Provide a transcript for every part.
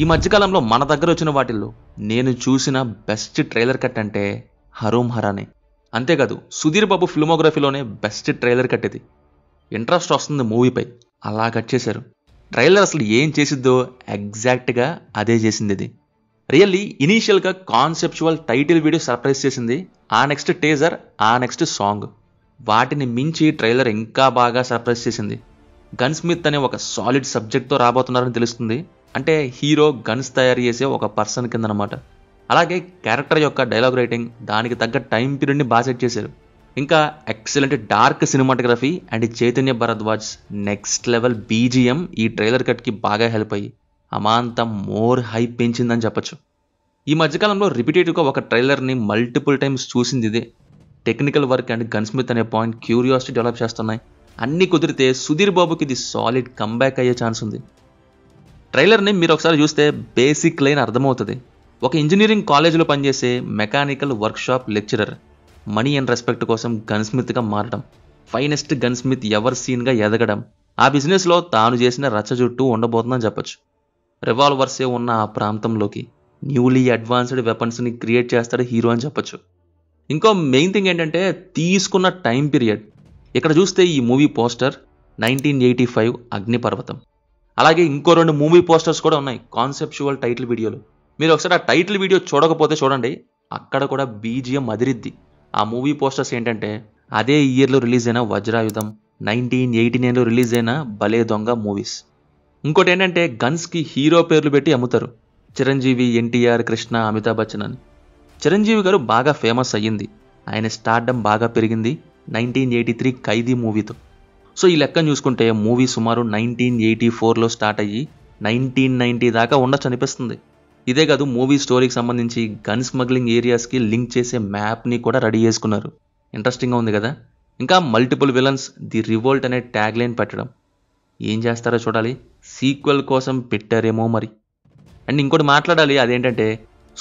ఈ మధ్యకాలంలో మన దగ్గర వచ్చిన వాటిల్లో నేను చూసిన బెస్ట్ ట్రైలర్ కట్ అంటే హరోం హరానే అంతేకాదు సుధీర్ బాబు ఫిల్మోగ్రఫీలోనే బెస్ట్ ట్రైలర్ కట్ ఇది ఇంట్రెస్ట్ వస్తుంది మూవీపై అలా కట్ చేశారు ట్రైలర్ అసలు ఏం చేసిద్దో ఎగ్జాక్ట్గా అదే చేసింది ఇది రియల్లీ ఇనీషియల్గా కాన్సెప్చువల్ టైటిల్ వీడియో సర్ప్రైజ్ చేసింది ఆ నెక్స్ట్ టేజర్ ఆ నెక్స్ట్ సాంగ్ వాటిని మించి ట్రైలర్ ఇంకా బాగా సర్ప్రైజ్ చేసింది గన్ స్మిత్ అనే ఒక సాలిడ్ సబ్జెక్ట్తో రాబోతున్నారని తెలుస్తుంది అంటే హీరో గన్స్ తయారు చేసే ఒక పర్సన్ కింద అనమాట అలాగే క్యారెక్టర్ యొక్క డైలాగ్ రైటింగ్ దానికి తగ్గ టైం పీరియడ్ని బాగా సెట్ చేశారు ఇంకా excellent dark cinematography and Chaitanya Bharadwaj next level BGM ఈ ట్రైలర్ కట్కి బాగా హెల్ప్ అయ్యి అమాంతం మోర్ హైప్ పెంచిందని చెప్పచ్చు ఈ మధ్యకాలంలో రిపీటేటివ్గా ఒక ట్రైలర్ని మల్టిపుల్ టైమ్స్ చూసింది ఇదే టెక్నికల్ వర్క్ అండ్ గన్స్మిత్ అనే పాయింట్ క్యూరియాసిటీ డెవలప్ చేస్తున్నాయి అన్నీ కుదిరితే సుధీర్ బాబుకి ఇది సాలిడ్ కంబ్యాక్ అయ్యే ఛాన్స్ ఉంది ట్రైలర్ని మీరు ఒకసారి చూస్తే బేసిక్ లైన్ అర్థమవుతుంది ఒక ఇంజనీరింగ్ కాలేజీలో పనిచేసే mechanical workshop lecturer money and respect కోసం గన్స్మిత్గా మారడం ఫైనెస్ట్ గన్స్మిత్ ఎవర్ సీన్గా ఎదగడం ఆ బిజినెస్లో తాను చేసిన రచ్చ జుట్టు ఉండబోతుందని చెప్పొచ్చు రివాల్వర్సే ఉన్న ఆ ప్రాంతంలోకి న్యూలీ అడ్వాన్స్డ్ వెపన్స్ని క్రియేట్ చేస్తాడు హీరో అని చెప్పొచ్చు ఇంకో మెయిన్ థింగ్ ఏంటంటే తీసుకున్న టైం పీరియడ్ ఇక్కడ చూస్తే ఈ movie poster nineteen eighty five అగ్నిపర్వతం అలాగే ఇంకో రెండు మూవీ పోస్టర్స్ కూడా ఉన్నాయి కాన్సెప్చువల్ టైటిల్ వీడియోలు మీరు ఒకసారి ఆ టైటిల్ వీడియో చూడకపోతే చూడండి అక్కడ కూడా బీజిఎం అదిరిద్ది ఆ మూవీ పోస్టర్స్ ఏంటంటే అదే ఇయర్లో రిలీజ్ అయిన వజ్రాయుధం నైన్టీన్ ఎయిటీ నైన్లో రిలీజ్ అయిన భలే దొంగ మూవీస్ ఇంకోటి ఏంటంటే గన్స్కి హీరో పేర్లు పెట్టి అమ్ముతారు చిరంజీవి ఎన్టీఆర్ కృష్ణ అమితాబ్ బచ్చన్ అని చిరంజీవి గారు బాగా ఫేమస్ అయ్యింది ఆయన స్టార్డమ్ బాగా పెరిగింది నైన్టీన్ ఎయిటీ త్రీ ఖైదీ మూవీతో సో ఈ లెక్కను చూసుకుంటే మూవీ సుమారు నైన్టీన్ ఎయిటీ ఫోర్లో స్టార్ట్ అయ్యి నైన్టీన్ నైంటీ దాకా ఉండొచ్చు అనిపిస్తుంది ఇదే కాదు మూవీ స్టోరీకి సంబంధించి గన్ స్మగ్లింగ్ ఏరియాస్కి లింక్ చేసే మ్యాప్ని కూడా రెడీ చేసుకున్నారు ఇంట్రెస్టింగ్గా ఉంది కదా ఇంకా మల్టిపుల్ విలన్స్ ది రివోల్ట్ అనే ట్యాగ్ లైన్ పెట్టడం ఏం చేస్తారో చూడాలి సీక్వెల్ కోసం పెట్టారేమో మరి అండ్ ఇంకోటి మాట్లాడాలి అదేంటంటే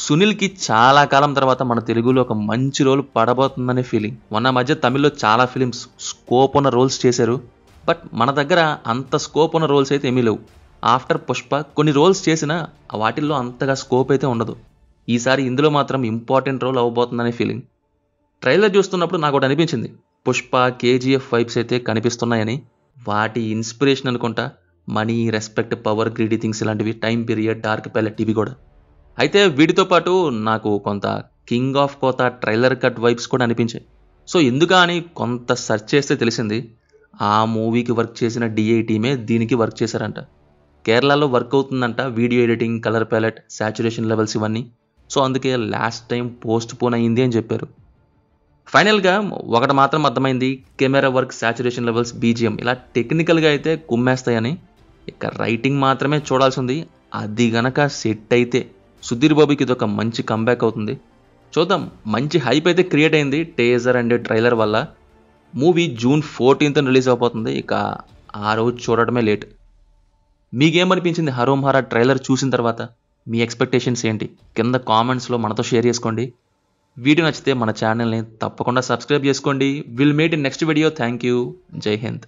సునీల్కి చాలా కాలం తర్వాత మన తెలుగులో ఒక మంచి రోల్ పడబోతుందనే ఫీలింగ్ మొన్న మధ్య తమిళ్లో చాలా ఫిలిమ్స్ స్కోప్ ఉన్న రోల్స్ చేశారు బట్ మన దగ్గర అంత స్కోప్ ఉన్న రోల్స్ అయితే ఏమీ లేవు ఆఫ్టర్ పుష్ప కొన్ని రోల్స్ చేసినా వాటిల్లో అంతగా స్కోప్ అయితే ఉండదు ఈసారి ఇందులో మాత్రం ఇంపార్టెంట్ రోల్ అవ్వబోతుందనే ఫీలింగ్ ట్రైలర్ చూస్తున్నప్పుడు నాకు ఒకటి అనిపించింది పుష్ప కేజీఎఫ్ వైబ్స్ అయితే కనిపిస్తున్నాయని వాటి ఇన్స్పిరేషన్ అనుకుంటా money respect power greedy things ఇలాంటివి టైం పీరియడ్ డార్క్ ప్యాలెట్ ఇవి కూడా అయితే వీటితో పాటు నాకు కొంత king of Kotha trailer cut vibes కూడా అనిపించాయి సో ఎందుకని అని కొంత సెర్చ్ చేస్తే తెలిసింది ఆ మూవీకి వర్క్ చేసిన డిఐ టీమే దీనికి వర్క్ చేశారంట కేరళలో వర్క్ అవుతుందంట video editing colour palette saturation levels ఇవన్నీ సో అందుకే లాస్ట్ టైం పోస్ట్ పోన్ అయింది అని చెప్పారు ఫైనల్గా ఒకటి మాత్రం అర్థమైంది camera work saturation levels BGM ఇలా టెక్నికల్గా అయితే కుమ్మేస్తాయని ఇక రైటింగ్ మాత్రమే చూడాల్సింది అది గనక సెట్ అయితే సుధీర్ బాబుకి ఇది ఒక మంచి కంబ్యాక్ అవుతుంది చూద్దాం మంచి హైప్ అయితే క్రియేట్ అయింది టేజర్ అండ్ ట్రైలర్ వల్ల మూవీ జూన్ ఫోర్టీన్త్ రిలీజ్ అవబోతుంది ఇక ఆ రోజు చూడటమే లేట్ మీకేమనిపించింది హరోం ట్రైలర్ చూసిన తర్వాత మీ ఎక్స్పెక్టేషన్స్ ఏంటి కింద కామెంట్స్లో మనతో షేర్ చేసుకోండి వీడియో నచ్చితే మన ఛానల్ని తప్పకుండా సబ్స్క్రైబ్ చేసుకోండి will meet in next video thank you జై హింద్